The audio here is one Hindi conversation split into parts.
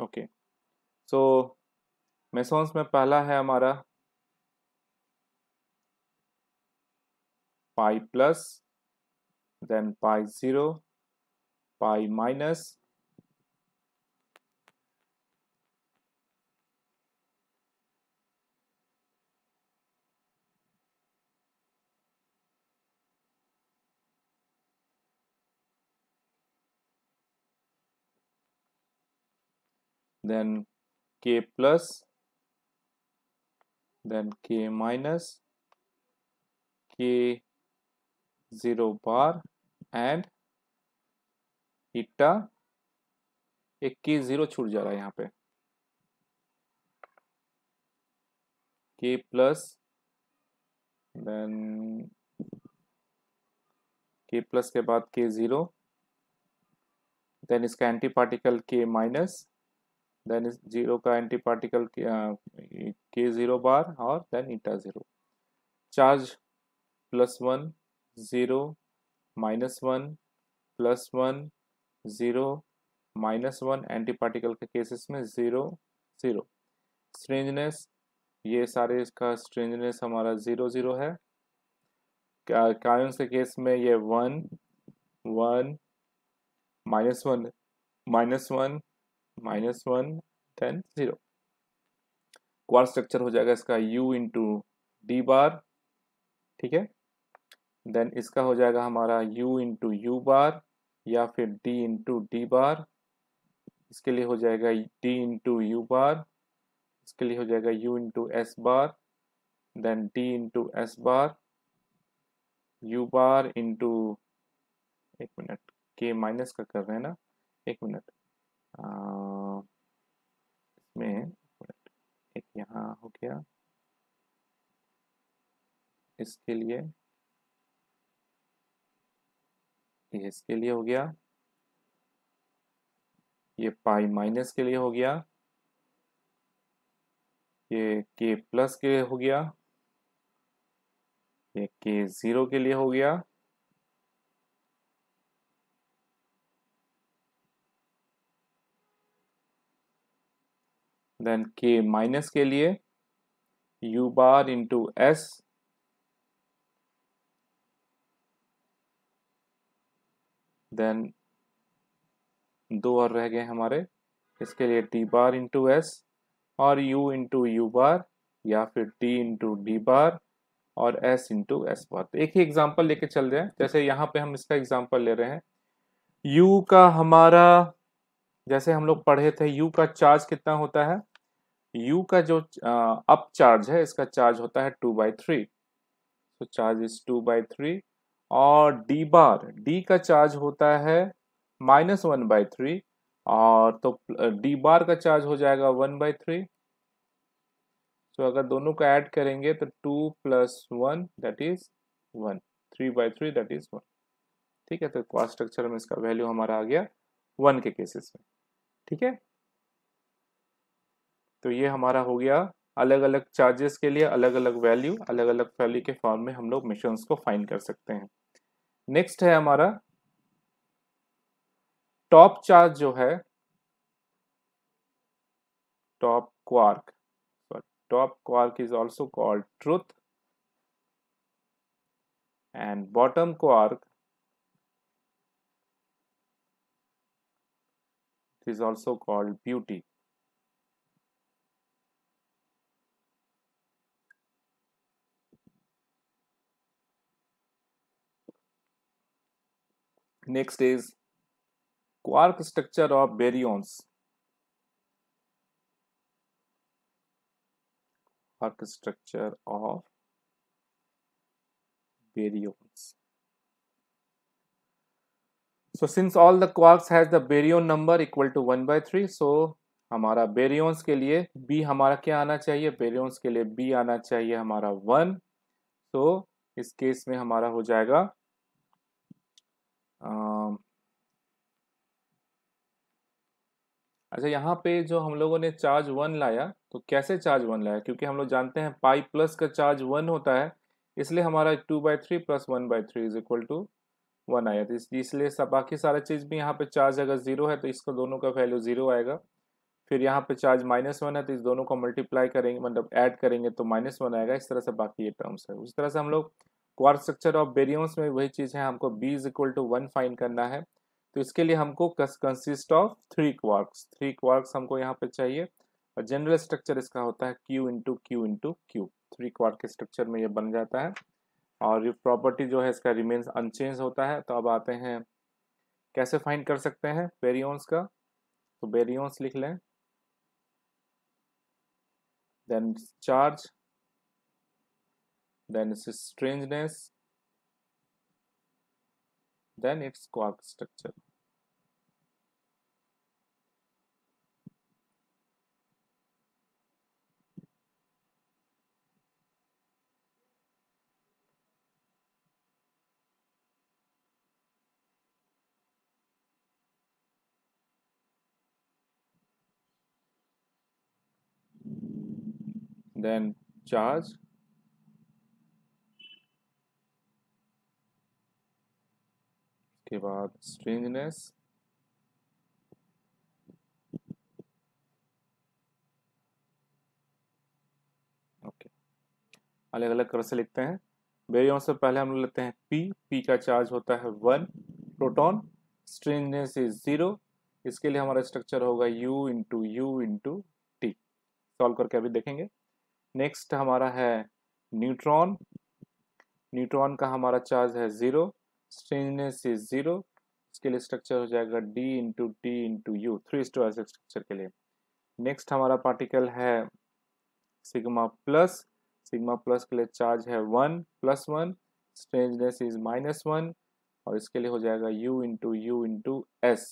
ओके सो मेसोन्स में पहला है हमारा pi plus then pi zero pi minus then k plus then k minus k 0 bar and eta एक के जीरो छूट जा रहा है यहां पे के प्लस देन के प्लस के बाद के जीरो देन इसका anti particle K minus then इस जीरो का anti particle K zero bar और then eta zero charge plus one zero minus one plus one zero minus one anti particle के केसेस में जीरो जीरो स्ट्रेंजनेस ये सारे इसका स्ट्रेंजनेस हमारा जीरो जीरो है कायन के केस में ये one one minus one minus one minus one then zero quark structure हो जाएगा इसका u इंटू डी बार ठीक है देन इसका हो जाएगा हमारा u इंटू यू बार या फिर d इंटू डी बार इसके लिए हो जाएगा d इंटू यू बार इसके लिए हो जाएगा u into S bar then d into S bar u bar into एक मिनट के माइनस का कर रहे हैं ना एक मिनट इसमें एक यहाँ हो गया इसके लिए ये इसके लिए हो गया ये पाई माइनस के लिए हो गया ये के प्लस के लिए हो गया ये के जीरो के लिए हो गया देन के माइनस के लिए U bar into S then दो और रह गए हमारे इसके लिए टी बार इंटू एस और u इंटू यू बार या फिर t इंटू डी बार और s इंटू एस बार तो एक ही एग्जाम्पल लेके चल रहे हैं जैसे यहाँ पे हम इसका एग्जाम्पल ले रहे हैं u का हमारा जैसे हम लोग पढ़े थे u का चार्ज कितना होता है U का जो अप चार्ज है इसका चार्ज होता है टू बाई थ्री तो charge is two by three और डी बार डी का चार्ज होता है माइनस वन बाई थ्री और तो डी बार का चार्ज हो जाएगा वन बाई थ्री सो अगर दोनों का ऐड करेंगे तो two plus one that is one three by three that is one ठीक है तो क्वार स्ट्रक्चर में इसका वैल्यू हमारा आ गया वन के केसेस में ठीक है तो ये हमारा हो गया अलग अलग चार्जेस के लिए अलग अलग वैल्यू अलग अलग वैल्यू के फॉर्म में हम लोग मिशन को फाइन कर सकते हैं नेक्स्ट है हमारा टॉप चार्ज जो है top quark top quark is also called truth and bottom quark is also called beauty Next is quark structure of baryons. Quark structure of baryons. So since all the quarks has the baryon number equal to one by three so हमारा बेरियंस के लिए बी हमारा क्या आना चाहिए बेरियंस के लिए बी आना चाहिए हमारा वन तो so, इस केस में हमारा हो जाएगा um, अच्छा यहाँ पे जो हम लोगों ने चार्ज वन लाया तो कैसे चार्ज वन लाया क्योंकि हम लोग जानते हैं पाई प्लस का चार्ज वन होता है इसलिए हमारा two by three plus one by three is equal to one आया तो इसलिए सब बाकी सारा चीज़ भी यहाँ पे चार्ज अगर ज़ीरो है तो इसका दोनों का वैल्यू ज़ीरो आएगा फिर यहाँ पे चार्ज माइनस वन है तो इस दोनों को मल्टीप्लाई करेंगे मतलब ऐड करेंगे तो माइनस वन आएगा इस तरह से बाकी ये टर्म्स है उस तरह से हम लोग क्वार स्ट्रक्चर ऑफ बेरियोन्स में वही चीज़ है हमको B is equal to one fine करना है तो इसके लिए हमको consist of three quarks three quarks हमको यहाँ पे चाहिए और जनरल स्ट्रक्चर इसका होता है Q into Q into Q three quark के स्ट्रक्चर में ये बन जाता है और ये प्रॉपर्टी जो है इसका रिमेन्स अनचेंज होता है तो अब आते हैं कैसे फाइंड कर सकते हैं बेरियोन्स का तो बेरियोन्स लिख लें then charge then its strangeness, then its quark structure. then charge उसके बाद स्ट्रेंजनेस ओके अलग अलग क्रम से लिखते हैं बेरियम से पहले हम लोग लेते हैं पी पी का चार्ज होता है one proton strangeness is zero इसके लिए हमारा स्ट्रक्चर होगा U into U into T solve करके अभी देखेंगे नेक्स्ट हमारा है न्यूट्रॉन न्यूट्रॉन का हमारा चार्ज है ज़ीरो स्ट्रेंजनेस इज ज़ीरो इसके लिए स्ट्रक्चर हो जाएगा D into T into U three store structure के लिए नेक्स्ट हमारा पार्टिकल है सिग्मा प्लस सिग्मा प्लस के लिए चार्ज है one plus one strangeness is minus one और इसके लिए हो जाएगा u into U into S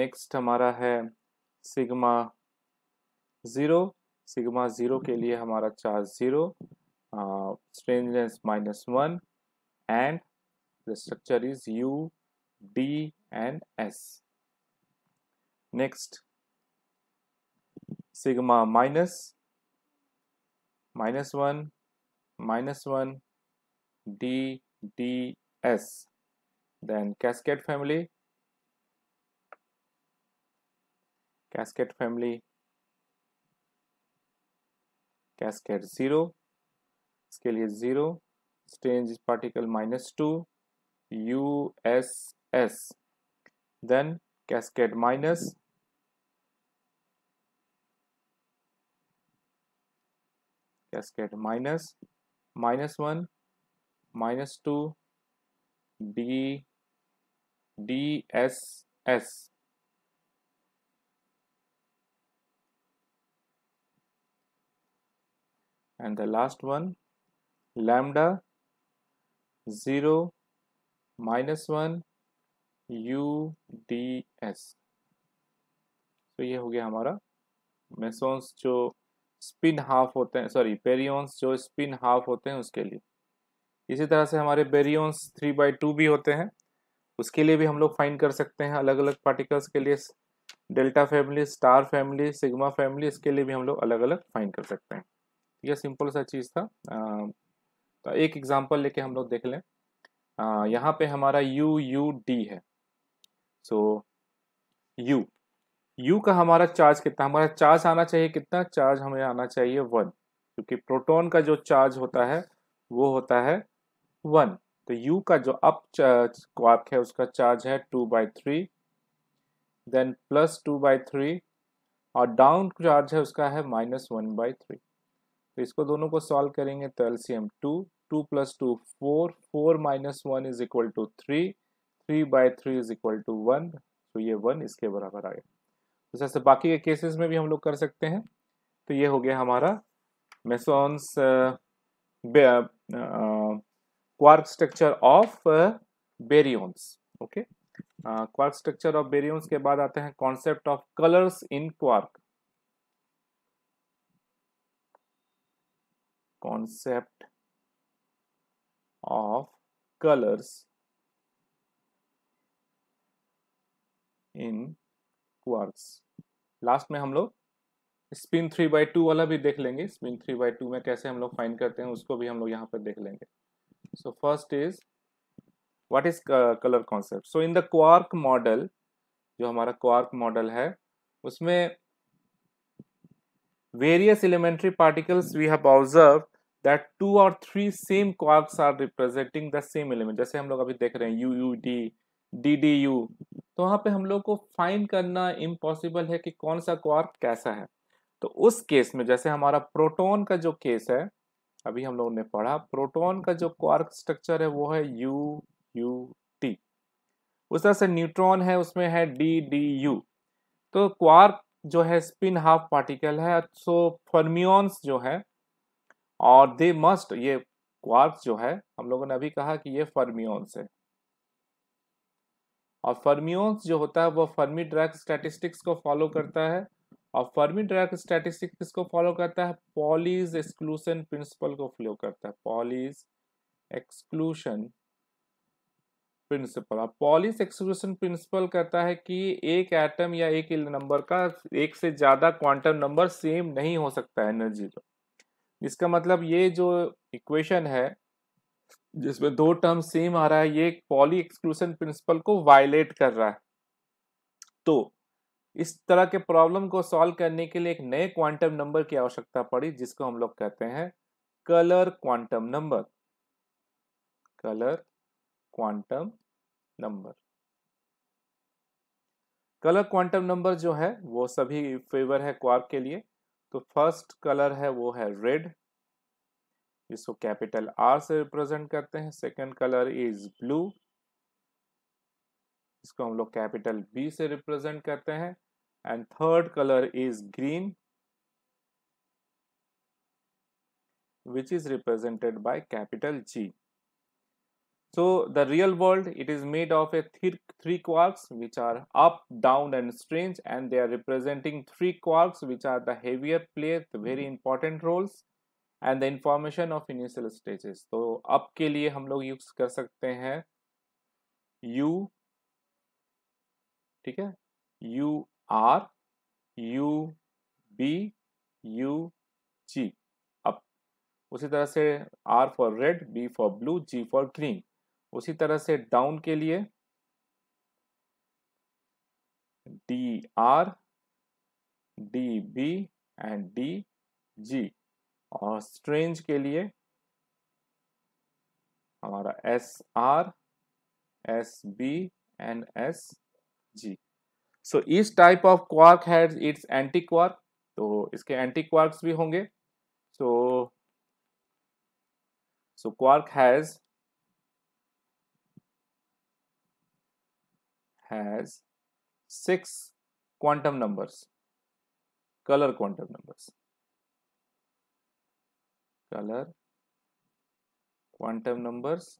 next हमारा है सिग्मा ज़ीरो सिग्मा ज़ीरो के लिए हमारा charge zero strangeness minus one and The structure is U, D and S. Next, sigma minus, minus 1, minus 1, D, D, S. Then cascade family, cascade family, cascade 0, scale is 0, strange particle minus 2, USS. Then cascade minus cascade minus minus 1 minus 2 D D S S and the last one lambda 0 minus one U D S तो ये हो गया हमारा मेसोन्स जो स्पिन हाफ होते हैं सॉरी पेरियंस जो स्पिन हाफ होते हैं उसके लिए इसी तरह से हमारे बेरियंस थ्री बाई टू भी होते हैं उसके लिए भी हम लोग फाइंड कर सकते हैं अलग अलग पार्टिकल्स के लिए delta family star family sigma family इसके लिए भी हम लोग अलग अलग फाइंड कर सकते हैं यह सिंपल सा चीज़ था आ, तो एक एग्जांपल लेके हम लोग देख लें यहाँ पे हमारा यू यू डी है सो यू यू का हमारा चार्ज कितना हमारा चार्ज आना चाहिए कितना चार्ज हमें आना चाहिए वन क्योंकि प्रोटॉन का जो चार्ज होता है वो होता है वन तो यू का जो अप क्वार्क है उसका चार्ज है two by three then plus two by three और डाउन चार्ज है उसका है माइनस वन बाई थ्री तो इसको दोनों को सॉल्व करेंगे तो L C M two 2 plus 2 4 4 minus one is equal to three three by three is equal to one तो ये वन इसके बराबर आ गया तो जैसे बाकी के केसेस में भी हम लोग कर सकते हैं तो ये हो गया हमारा mesons quark structure of baryons okay quark structure of baryons के बाद आते हैं concept of colours in quark concept of colors in quarks last में हम लोग स्पिन थ्री बाई टू वाला भी देख लेंगे स्पिन थ्री बाई टू में कैसे हम लोग फाइन करते हैं उसको भी हम लोग यहाँ पर देख लेंगे so first is what is colour concept so in the quark model जो हमारा क्वार्क मॉडल है उसमें various elementary particles we have observe that two और three same quarks are representing the same element जैसे हम लोग अभी देख रहे हैं U U D D D U तो वहाँ पे हम लोग को फाइंड करना इम्पॉसिबल है कि कौन सा क्वार्क कैसा है तो उस केस में जैसे हमारा प्रोटोन का जो केस है अभी हम लोगों ने पढ़ा प्रोटोन का जो क्वार्क स्ट्रक्चर है वो है यू यू टी उस तरह से न्यूट्रॉन है उसमें है डी डी यू तो क्वार्क जो है स्पिन हाफ पार्टिकल है सो फर्मियॉन्स जो है और दे मस्ट ये क्वार्क जो है हम लोगों ने अभी कहा कि ये फर्मियोन्स है और फर्मियोन्स जो होता है वो फर्मी ड्रैक स्टैटिस्टिक्स को फॉलो करता है और फर्मी ड्रैक स्टैटिस्टिक्स किसको फॉलो करता है पॉलीज एक्सक्लूशन प्रिंसिपल को फॉलो करता है पॉलीज एक्सक्लूशन प्रिंसिपल और पॉलिस एक्सक्लूशन प्रिंसिपल कहता है कि एक एटम या एक नंबर का एक से ज़्यादा क्वांटम नंबर सेम नहीं हो सकता है एनर्जी का इसका मतलब ये जो इक्वेशन है जिसमें दो टर्म सेम आ रहा है ये पॉली एक्सक्लूसन प्रिंसिपल को वायलेट कर रहा है तो इस तरह के प्रॉब्लम को सॉल्व करने के लिए एक नए क्वांटम नंबर की आवश्यकता पड़ी जिसको हम लोग कहते हैं colour quantum number colour quantum number colour quantum number जो है वो सभी फेवर है क्वार्क के लिए तो फर्स्ट कलर है वो है रेड जिसको कैपिटल आर से रिप्रेजेंट करते हैं सेकंड कलर इज ब्लू इसको हम लोग कैपिटल बी से रिप्रेजेंट करते हैं and third colour is green which is represented by capital G So the real world, it is made of a th three quarks which are up, down and strange and they are representing three quarks which are the heavier play the very important roles and the information of initial stages. so up ke liye hum log use kar sakte hain U theek hai U R U B U G up usi tarah se R for red, B for blue, G for green उसी तरह से डाउन के लिए D R D B and D G और स्ट्रेंज के लिए हमारा S R S B and S G so इस type of quark had its anti quark तो इसके एंटी क्वार्क्स भी होंगे so so quark has has six quantum numbers, color quantum numbers. Color quantum numbers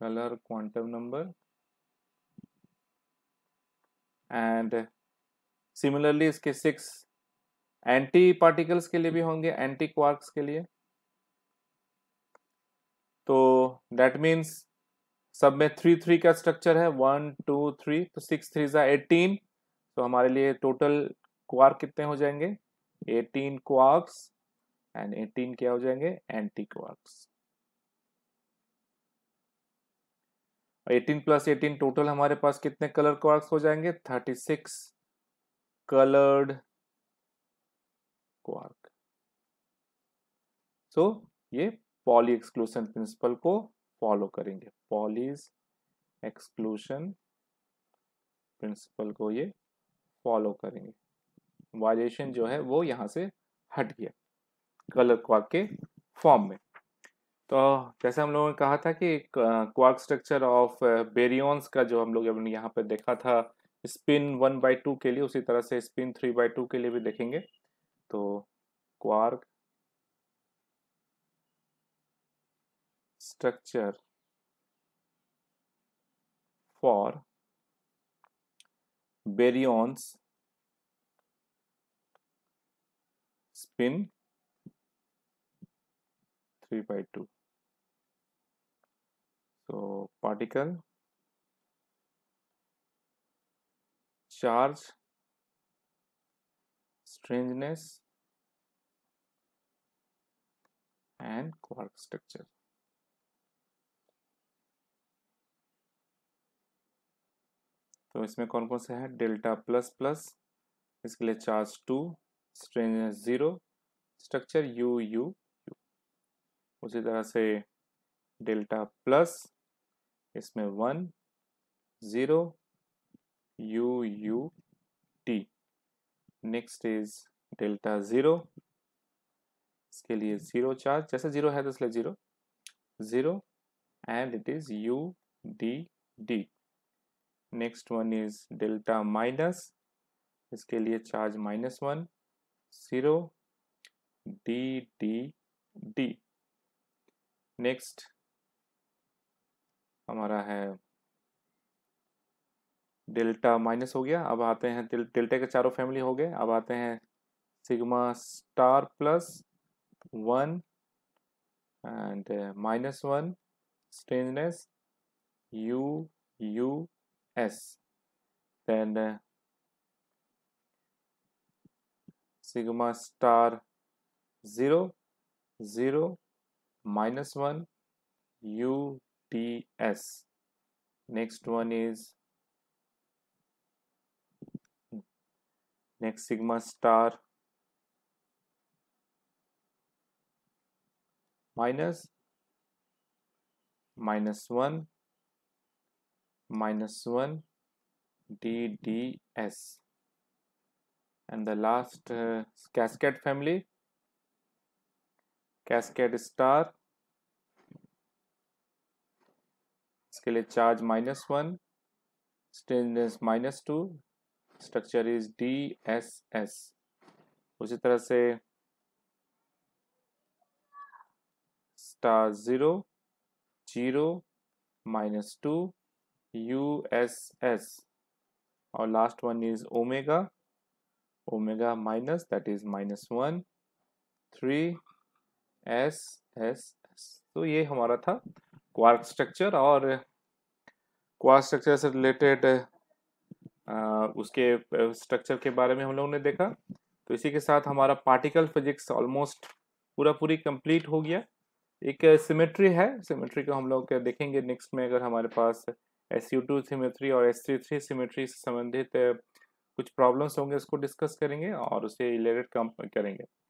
color quantum number and similarly इसके six एंटी पार्टिकल्स के लिए भी होंगे एंटी क्वार्क्स के लिए तो दैट मीन्स सब में थ्री थ्री का स्ट्रक्चर है वन टू थ्री तो सिक्स थ्री ज़ा एटीन तो हमारे लिए टोटल क्वार्क कितने हो जाएंगे एटीन क्वार्क्स एंड एटीन क्या हो जाएंगे anti quarks eighteen plus eighteen total हमारे पास कितने कलर क्वार्क्स हो जाएंगे thirty six coloured quark so so, ये पॉली एक्सक्लूशन प्रिंसिपल को फॉलो करेंगे पॉलीज एक्सक्लूशन प्रिंसिपल को ये फॉलो करेंगे वायलेशन जो है वो यहाँ से हट गया कलर क्वार्क के फॉर्म में तो जैसे हम लोगों ने कहा था कि क्वार्क स्ट्रक्चर ऑफ बेरियंस का जो हम लोग यहाँ पे देखा था स्पिन वन बाई टू के लिए उसी तरह से स्पिन थ्री बाई टू के लिए भी देखेंगे So quark structure for baryons spin 3 by 2 so particle charge strangeness and quark structure. तो इसमें कौन कौन से है डेल्टा प्लस प्लस इसके लिए charge two strangeness zero structure U U U उसी तरह से डेल्टा प्लस इसमें one zero U U T next is delta zero इसके लिए ज़ीरो चार्ज जैसे ज़ीरो है तो इसलिए zero zero and it is U D D next one is delta minus इसके लिए charge minus one zero D D D next हमारा है डेल्टा माइनस हो गया अब आते हैं डेल्टा के चारों फैमिली हो गए अब आते हैं sigma star plus one and minus one strangeness U U S star zero zero minus one U T S next one is next sigma star minus minus 1 minus 1 dds and the last uh, cascade family cascade star इसके charge minus one. Minus minus two. Structure is D S S उसी तरह से star zero zero minus two U S S और last one is omega omega minus that is minus one three S S S तो ये हमारा था क्वार्क स्ट्रक्चर और क्वार्क स्ट्रक्चर से रिलेटेड उसके स्ट्रक्चर के बारे में हम लोगों ने देखा तो इसी के साथ हमारा पार्टिकल फिजिक्स ऑलमोस्ट पूरा पूरी कंप्लीट हो गया एक सिमेट्री है सिमेट्री को हम लोग देखेंगे नेक्स्ट में अगर हमारे पास एस यू टू सिमेट्री और एस थ्री थ्री सिमेट्री से संबंधित कुछ प्रॉब्लम्स होंगे उसको डिस्कस करेंगे और उसे रिलेटेड कम करेंगे